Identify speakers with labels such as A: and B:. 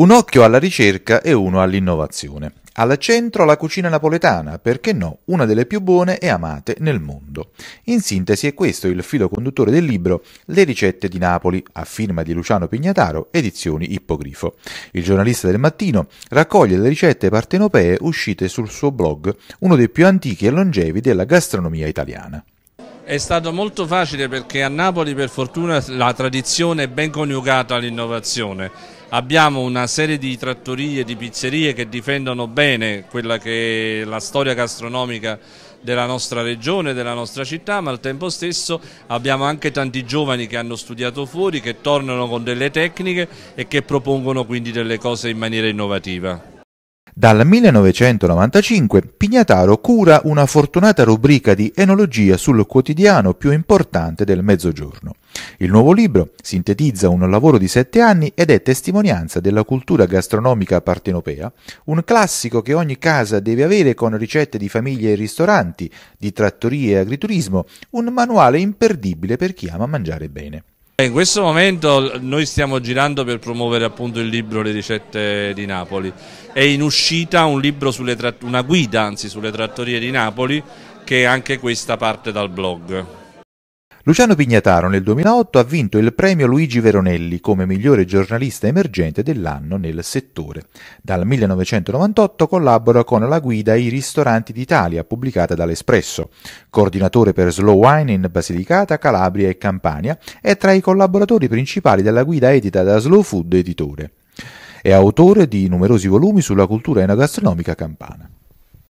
A: Un occhio alla ricerca e uno all'innovazione. Al centro la cucina napoletana, perché no, una delle più buone e amate nel mondo. In sintesi è questo il filo conduttore del libro Le ricette di Napoli, a firma di Luciano Pignataro, edizioni Ippogrifo. Il giornalista del mattino raccoglie le ricette partenopee uscite sul suo blog, uno dei più antichi e longevi della gastronomia italiana.
B: È stato molto facile perché a Napoli per fortuna la tradizione è ben coniugata all'innovazione. Abbiamo una serie di trattorie, di pizzerie che difendono bene quella che è la storia gastronomica della nostra regione, della nostra città, ma al tempo stesso abbiamo anche tanti giovani che hanno studiato fuori, che tornano con delle tecniche e che propongono quindi delle cose in maniera innovativa.
A: Dal 1995 Pignataro cura una fortunata rubrica di enologia sul quotidiano più importante del Mezzogiorno. Il nuovo libro sintetizza un lavoro di sette anni ed è testimonianza della cultura gastronomica partenopea, un classico che ogni casa deve avere con ricette di famiglie e ristoranti, di trattorie e agriturismo, un manuale imperdibile per chi ama mangiare bene.
B: Eh, in questo momento noi stiamo girando per promuovere appunto il libro Le ricette di Napoli. È in uscita un una guida anzi sulle trattorie di Napoli che anche questa parte dal blog.
A: Luciano Pignataro nel 2008 ha vinto il premio Luigi Veronelli come migliore giornalista emergente dell'anno nel settore. Dal 1998 collabora con la guida I ristoranti d'Italia pubblicata dall'Espresso. Coordinatore per Slow Wine in Basilicata, Calabria e Campania, è tra i collaboratori principali della guida edita da Slow Food Editore. È autore di numerosi volumi sulla cultura enogastronomica campana.